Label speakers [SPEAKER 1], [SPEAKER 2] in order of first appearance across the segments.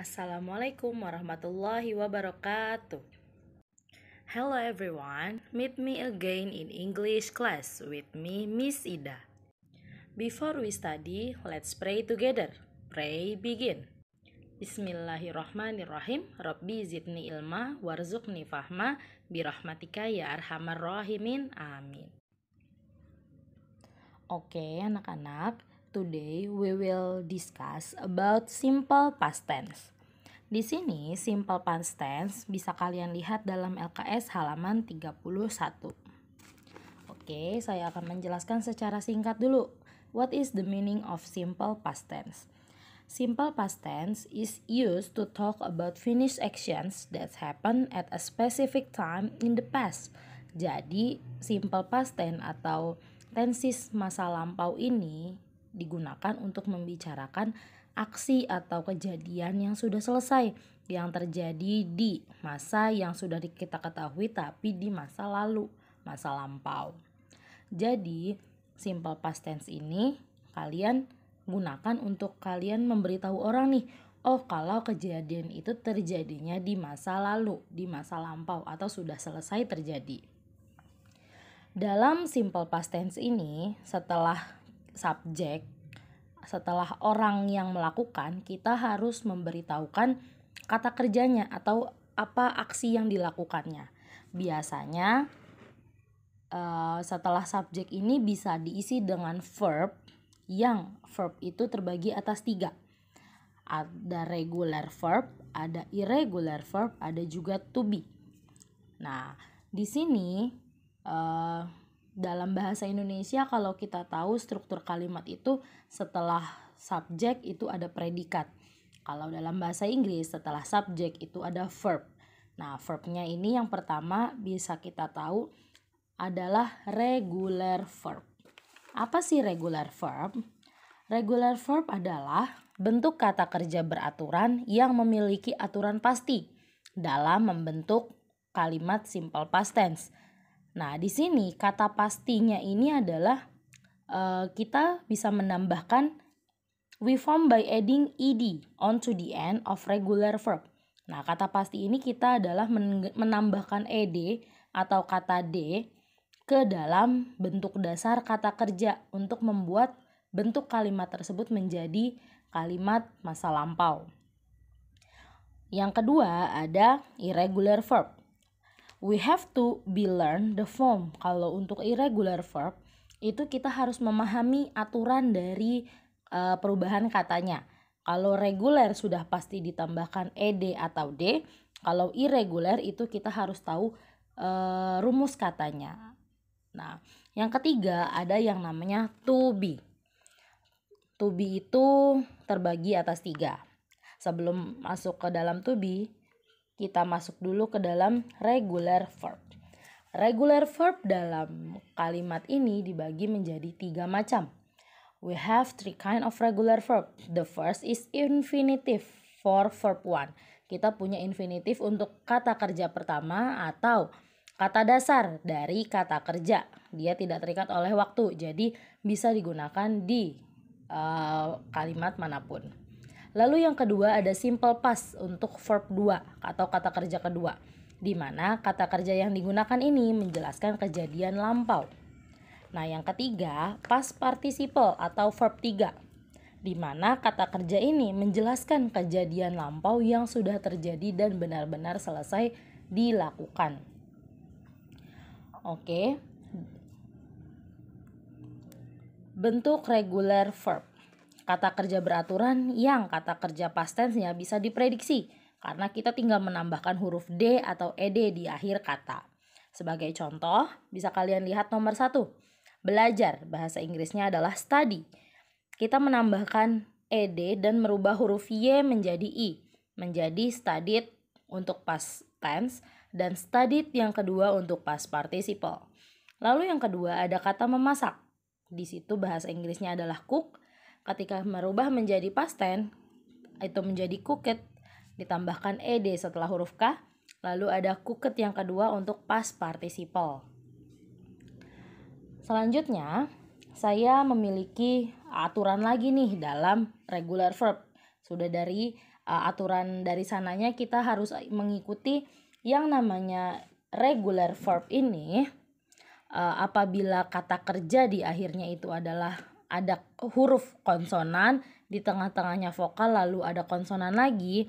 [SPEAKER 1] Assalamualaikum warahmatullahi wabarakatuh. Hello everyone, meet me again in English class with me, Miss Ida. Before we study, let's pray together. Pray begin. Bismillahirrahmanirrahim. Rabbi zidni ilma warzuqni fahma birahmatika ya arhamar rahimin. Amin. Oke, anak-anak. Today we will discuss about simple past tense. Di sini simple past tense bisa kalian lihat dalam LKS halaman 31. Oke, saya akan menjelaskan secara singkat dulu. What is the meaning of simple past tense? Simple past tense is used to talk about finished actions that happen at a specific time in the past. Jadi, simple past tense atau tenses masa lampau ini digunakan untuk membicarakan aksi atau kejadian yang sudah selesai yang terjadi di masa yang sudah kita ketahui tapi di masa lalu, masa lampau. Jadi, simple past tense ini kalian gunakan untuk kalian memberitahu orang nih, oh kalau kejadian itu terjadinya di masa lalu, di masa lampau atau sudah selesai terjadi. Dalam simple past tense ini, setelah subjek setelah orang yang melakukan kita harus memberitahukan kata kerjanya atau apa aksi yang dilakukannya biasanya uh, setelah subjek ini bisa diisi dengan verb yang verb itu terbagi atas tiga ada regular verb, ada irregular verb, ada juga to be. Nah, di sini uh, dalam bahasa Indonesia kalau kita tahu struktur kalimat itu setelah subjek itu ada predikat. Kalau dalam bahasa Inggris setelah subjek itu ada verb. Nah, verbnya ini yang pertama bisa kita tahu adalah regular verb. Apa sih regular verb? Regular verb adalah bentuk kata kerja beraturan yang memiliki aturan pasti dalam membentuk kalimat simple past tense Nah, di sini kata pastinya ini adalah uh, kita bisa menambahkan we form by adding ed onto the end of regular verb. Nah, kata pasti ini kita adalah menambahkan ed atau kata d ke dalam bentuk dasar kata kerja untuk membuat bentuk kalimat tersebut menjadi kalimat masa lampau. Yang kedua ada irregular verb we have to be learn the form. Kalau untuk irregular verb itu kita harus memahami aturan dari uh, perubahan katanya. Kalau regular sudah pasti ditambahkan ed atau d. Kalau irregular itu kita harus tahu uh, rumus katanya. Nah, yang ketiga ada yang namanya to be. To be itu terbagi atas tiga. Sebelum masuk ke dalam to be, kita masuk dulu ke dalam regular verb. Regular verb dalam kalimat ini dibagi menjadi tiga macam. We have three kind of regular verb. The first is infinitive for verb one. Kita punya infinitive untuk kata kerja pertama atau kata dasar dari kata kerja. Dia tidak terikat oleh waktu, jadi bisa digunakan di uh, kalimat manapun. Lalu yang kedua ada simple past untuk verb 2 atau kata kerja kedua, di mana kata kerja yang digunakan ini menjelaskan kejadian lampau. Nah, yang ketiga, past participle atau verb 3, di mana kata kerja ini menjelaskan kejadian lampau yang sudah terjadi dan benar-benar selesai dilakukan. Oke. Bentuk regular verb Kata kerja beraturan yang kata kerja past tense-nya bisa diprediksi karena kita tinggal menambahkan huruf D atau ED di akhir kata. Sebagai contoh, bisa kalian lihat nomor satu. Belajar, bahasa Inggrisnya adalah study. Kita menambahkan ED dan merubah huruf Y menjadi I, menjadi studied untuk past tense dan studied yang kedua untuk past participle. Lalu yang kedua ada kata memasak. Di situ bahasa Inggrisnya adalah cook Ketika merubah menjadi past tense, itu menjadi cooked, ditambahkan ed setelah huruf k, lalu ada cooked yang kedua untuk past participle. Selanjutnya, saya memiliki aturan lagi nih dalam regular verb. Sudah dari uh, aturan dari sananya kita harus mengikuti yang namanya regular verb ini uh, apabila kata kerja di akhirnya itu adalah ada huruf konsonan, di tengah-tengahnya vokal lalu ada konsonan lagi,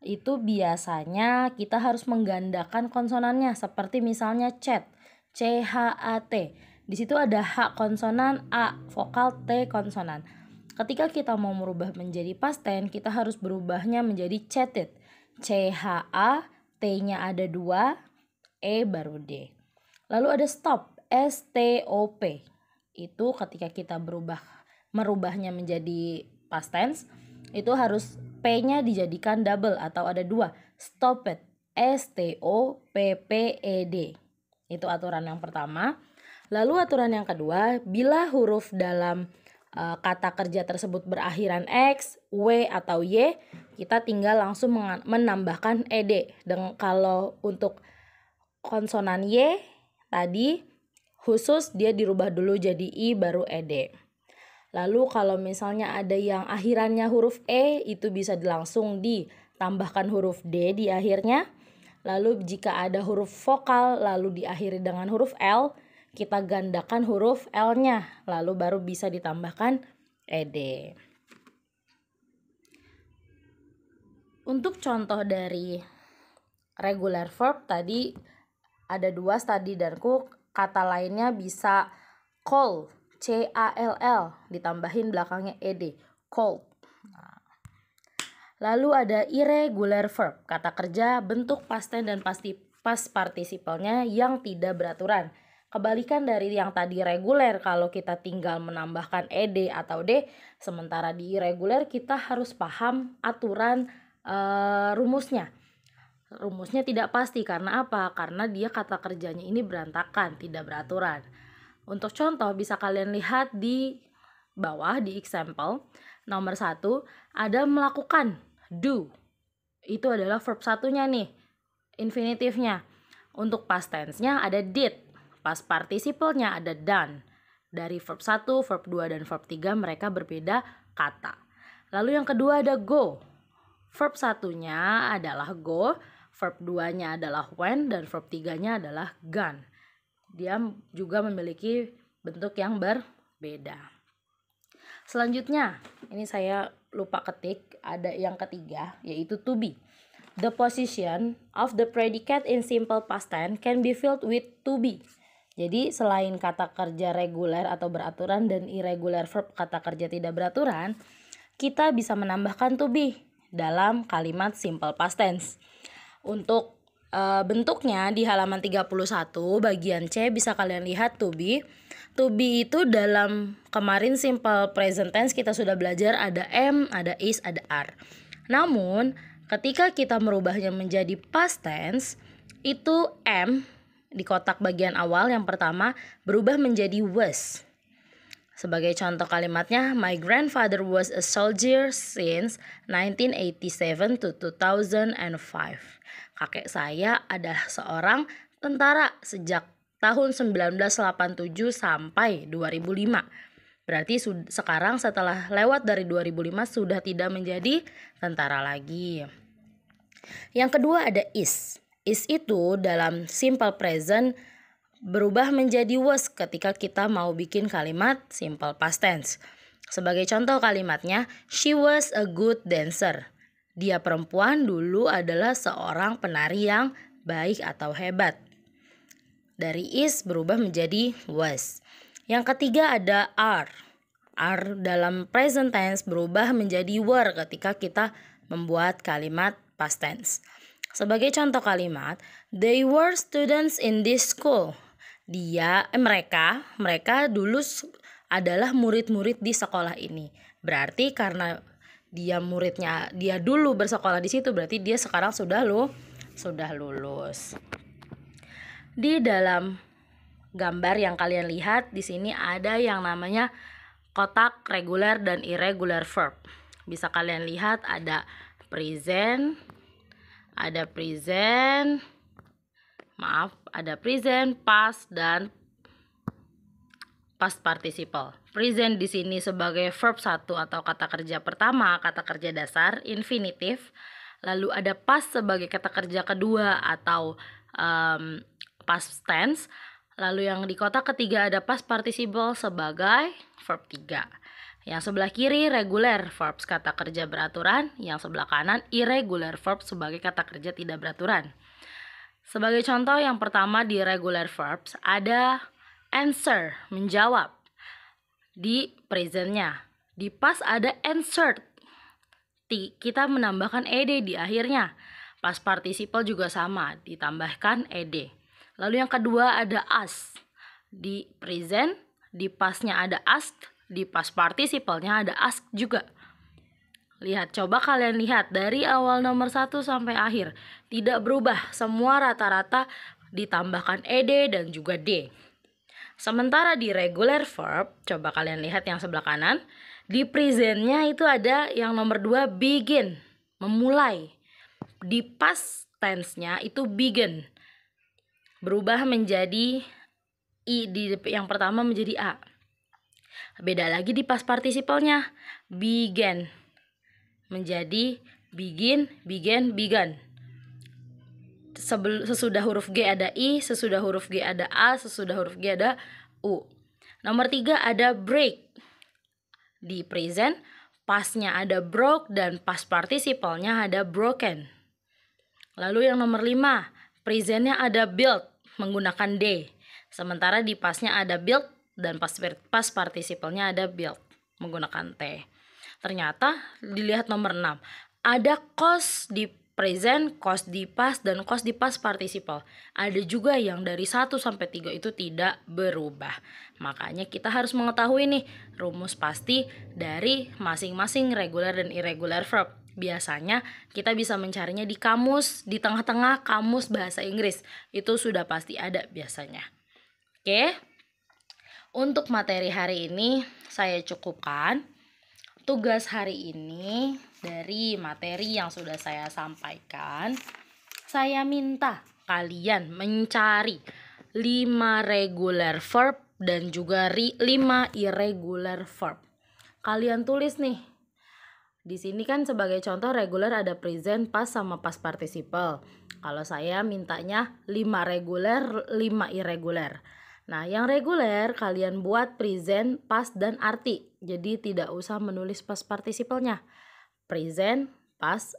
[SPEAKER 1] itu biasanya kita harus menggandakan konsonannya seperti misalnya chat C H A T. Di situ ada H konsonan, A vokal, T konsonan. Ketika kita mau merubah menjadi past tense, kita harus berubahnya menjadi chatted C H A T-nya ada dua, E baru D. Lalu ada stop, S T O P itu ketika kita berubah merubahnya menjadi past tense itu harus P-nya dijadikan double atau ada dua stop it S T O P P E D itu aturan yang pertama lalu aturan yang kedua bila huruf dalam uh, kata kerja tersebut berakhiran X, W atau Y kita tinggal langsung menambahkan ED dan kalau untuk konsonan Y tadi khusus dia dirubah dulu jadi i baru ed. Lalu kalau misalnya ada yang akhirannya huruf e itu bisa langsung ditambahkan huruf d di akhirnya. Lalu jika ada huruf vokal lalu diakhiri dengan huruf l, kita gandakan huruf l-nya lalu baru bisa ditambahkan ed. Untuk contoh dari regular verb tadi ada dua study dan cook Kata lainnya bisa call, C A L L ditambahin belakangnya ed, call. Nah. Lalu ada irregular verb, kata kerja bentuk pasten dan pasti pas partisipalnya yang tidak beraturan. Kebalikan dari yang tadi reguler, kalau kita tinggal menambahkan ed atau d, sementara di irregular kita harus paham aturan uh, rumusnya. Rumusnya tidak pasti karena apa? Karena dia kata kerjanya ini berantakan, tidak beraturan. Untuk contoh bisa kalian lihat di bawah di example. Nomor satu ada melakukan, do. Itu adalah verb satunya nih, infinitifnya. Untuk past tense-nya ada did, past participle-nya ada done. Dari verb satu verb dua dan verb tiga mereka berbeda kata. Lalu yang kedua ada go. Verb satunya adalah go, verb 2-nya adalah when dan verb 3-nya adalah gone. Dia juga memiliki bentuk yang berbeda. Selanjutnya, ini saya lupa ketik, ada yang ketiga yaitu to be. The position of the predicate in simple past tense can be filled with to be. Jadi selain kata kerja reguler atau beraturan dan irregular verb kata kerja tidak beraturan, kita bisa menambahkan to be dalam kalimat simple past tense. Untuk uh, bentuknya di halaman 31 bagian C bisa kalian lihat to be. To be itu dalam kemarin simple present tense kita sudah belajar ada M, ada is, ada are. Namun ketika kita merubahnya menjadi past tense itu M di kotak bagian awal yang pertama berubah menjadi was. Sebagai contoh kalimatnya, my grandfather was a soldier since 1987 to 2005 kakek saya adalah seorang tentara sejak tahun 1987 sampai 2005. Berarti sekarang setelah lewat dari 2005 sudah tidak menjadi tentara lagi. Yang kedua ada is. Is itu dalam simple present berubah menjadi was ketika kita mau bikin kalimat simple past tense. Sebagai contoh kalimatnya, she was a good dancer. Dia perempuan dulu adalah seorang penari yang baik atau hebat. Dari is berubah menjadi was. Yang ketiga ada are. Are dalam present tense berubah menjadi were ketika kita membuat kalimat past tense. Sebagai contoh kalimat, they were students in this school. Dia, eh, mereka, mereka dulu adalah murid-murid di sekolah ini. Berarti karena dia muridnya dia dulu bersekolah di situ berarti dia sekarang sudah lu sudah lulus. Di dalam gambar yang kalian lihat di sini ada yang namanya kotak reguler dan irregular verb. Bisa kalian lihat ada present, ada present, maaf, ada present, past dan past participle. Present di sini sebagai verb satu atau kata kerja pertama, kata kerja dasar, infinitive, Lalu ada past sebagai kata kerja kedua atau um, past tense. Lalu yang di kotak ketiga ada past participle sebagai verb tiga. Yang sebelah kiri regular verbs kata kerja beraturan, yang sebelah kanan irregular verbs sebagai kata kerja tidak beraturan. Sebagai contoh yang pertama di regular verbs ada answer menjawab di presentnya di pas ada answer, kita menambahkan ed di akhirnya Pas participle juga sama ditambahkan ed lalu yang kedua ada as di present di pasnya ada ask, di pas participle ada ask juga Lihat, coba kalian lihat dari awal nomor satu sampai akhir. Tidak berubah, semua rata-rata ditambahkan ED dan juga D. Sementara di regular verb, coba kalian lihat yang sebelah kanan, di presentnya itu ada yang nomor dua begin, memulai. Di past tense-nya itu begin, berubah menjadi i di yang pertama menjadi a. Beda lagi di past participle-nya begin menjadi begin, begin, begin sebelum sesudah huruf G ada I, sesudah huruf G ada A, sesudah huruf G ada U. Nomor tiga ada break. Di present, pasnya ada broke dan pas partisipalnya ada broken. Lalu yang nomor lima, presentnya ada built menggunakan D. Sementara di pasnya ada built dan pas, pas partisipalnya ada built menggunakan T. Ternyata dilihat nomor enam ada cost di present, cost di past, dan cost di past participle. Ada juga yang dari 1 sampai 3 itu tidak berubah. Makanya kita harus mengetahui nih rumus pasti dari masing-masing regular dan irregular verb. Biasanya kita bisa mencarinya di kamus, di tengah-tengah kamus bahasa Inggris. Itu sudah pasti ada biasanya. Oke. Untuk materi hari ini saya cukupkan tugas hari ini dari materi yang sudah saya sampaikan, saya minta kalian mencari 5 regular verb dan juga 5 irregular verb. Kalian tulis nih. Di sini kan sebagai contoh regular ada present past sama past participle. Kalau saya mintanya 5 regular, 5 irregular. Nah, yang reguler kalian buat present, past, dan arti. Jadi tidak usah menulis past participle-nya. Present, past,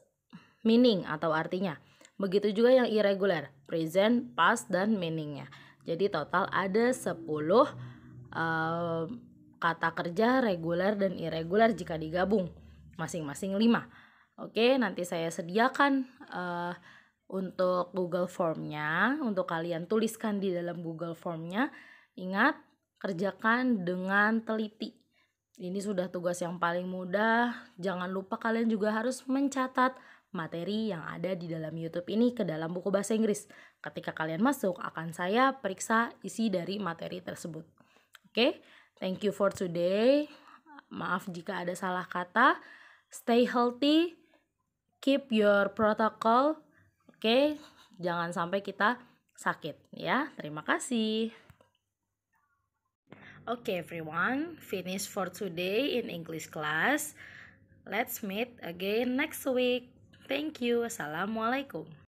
[SPEAKER 1] meaning atau artinya. Begitu juga yang irregular, present, past, dan meaningnya. Jadi total ada 10 uh, eh, kata kerja reguler dan irregular jika digabung. Masing-masing 5. Oke, nanti saya sediakan... Uh, untuk Google Formnya untuk kalian tuliskan di dalam Google Formnya ingat kerjakan dengan teliti ini sudah tugas yang paling mudah jangan lupa kalian juga harus mencatat materi yang ada di dalam YouTube ini ke dalam buku bahasa Inggris ketika kalian masuk akan saya periksa isi dari materi tersebut oke okay? thank you for today maaf jika ada salah kata stay healthy keep your protocol Oke, jangan sampai kita sakit ya. Terima kasih. Oke, everyone, finish for today in English class. Let's meet again next week. Thank you. Assalamualaikum.